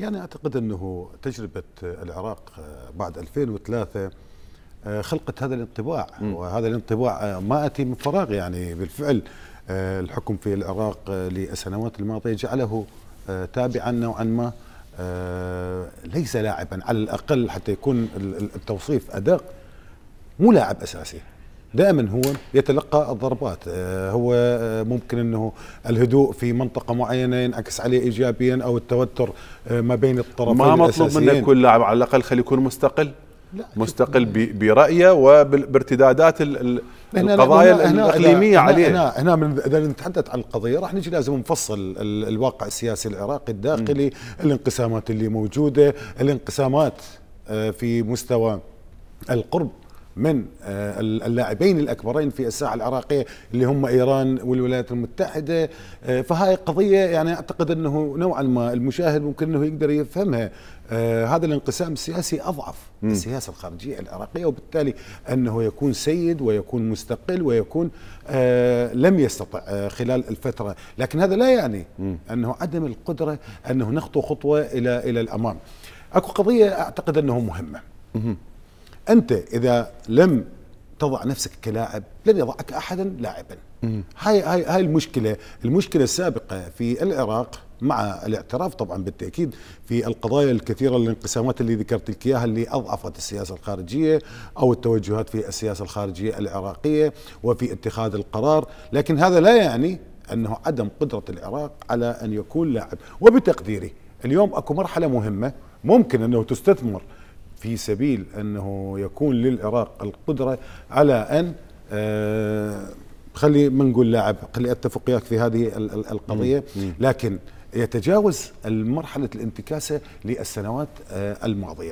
يعني اعتقد انه تجربه العراق بعد 2003 آه، خلقت هذا الانطباع م. وهذا الانطباع ما اتي من فراغ يعني بالفعل آه، الحكم في العراق للسنوات الماضيه جعله آه، تابعا نوعا ما ليس لاعبا على الاقل حتى يكون التوصيف ادق مو لاعب اساسي دائما هو يتلقى الضربات آه، هو آه، ممكن انه الهدوء في منطقه معينه ينعكس عليه ايجابيا او التوتر آه، ما بين الطرفين ما مطلوب منه كل لاعب على الاقل خليه يكون مستقل لا مستقل برايه وبارتدادات القضايا الاقليميه عليه هنا هنا من اذا نتحدث عن القضيه راح نجي لازم نفصل الواقع السياسي العراقي الداخلي م. الانقسامات اللي موجوده الانقسامات في مستوى القرب من آه، اللاعبين الاكبرين في الساحه العراقيه اللي هم ايران والولايات المتحده آه، فهاي قضيه يعني اعتقد انه نوعا ما المشاهد ممكن انه يقدر يفهمها آه، هذا الانقسام السياسي اضعف السياسه الخارجيه العراقيه وبالتالي انه يكون سيد ويكون مستقل ويكون لم يستطع خلال الفتره لكن هذا لا يعني انه عدم القدره انه نخطو خطوه الى الى الامام اكو قضيه اعتقد انه مهمه انت اذا لم تضع نفسك كلاعب لن يضعك احدا لاعبا هاي هاي هاي المشكله المشكله السابقه في العراق مع الاعتراف طبعا بالتاكيد في القضايا الكثيره الانقسامات اللي ذكرت لك اياها اللي اضعفت السياسه الخارجيه او التوجهات في السياسه الخارجيه العراقيه وفي اتخاذ القرار، لكن هذا لا يعني انه عدم قدره العراق على ان يكون لاعب، وبتقديري اليوم اكو مرحله مهمه ممكن انه تستثمر في سبيل أنه يكون للعراق القدرة على أن آه، خلي ما نقول لاعب خلي اتفق وياك في هذه القضيه لكن يتجاوز المرحلة الانتكاسه للسنوات آه، الماضيه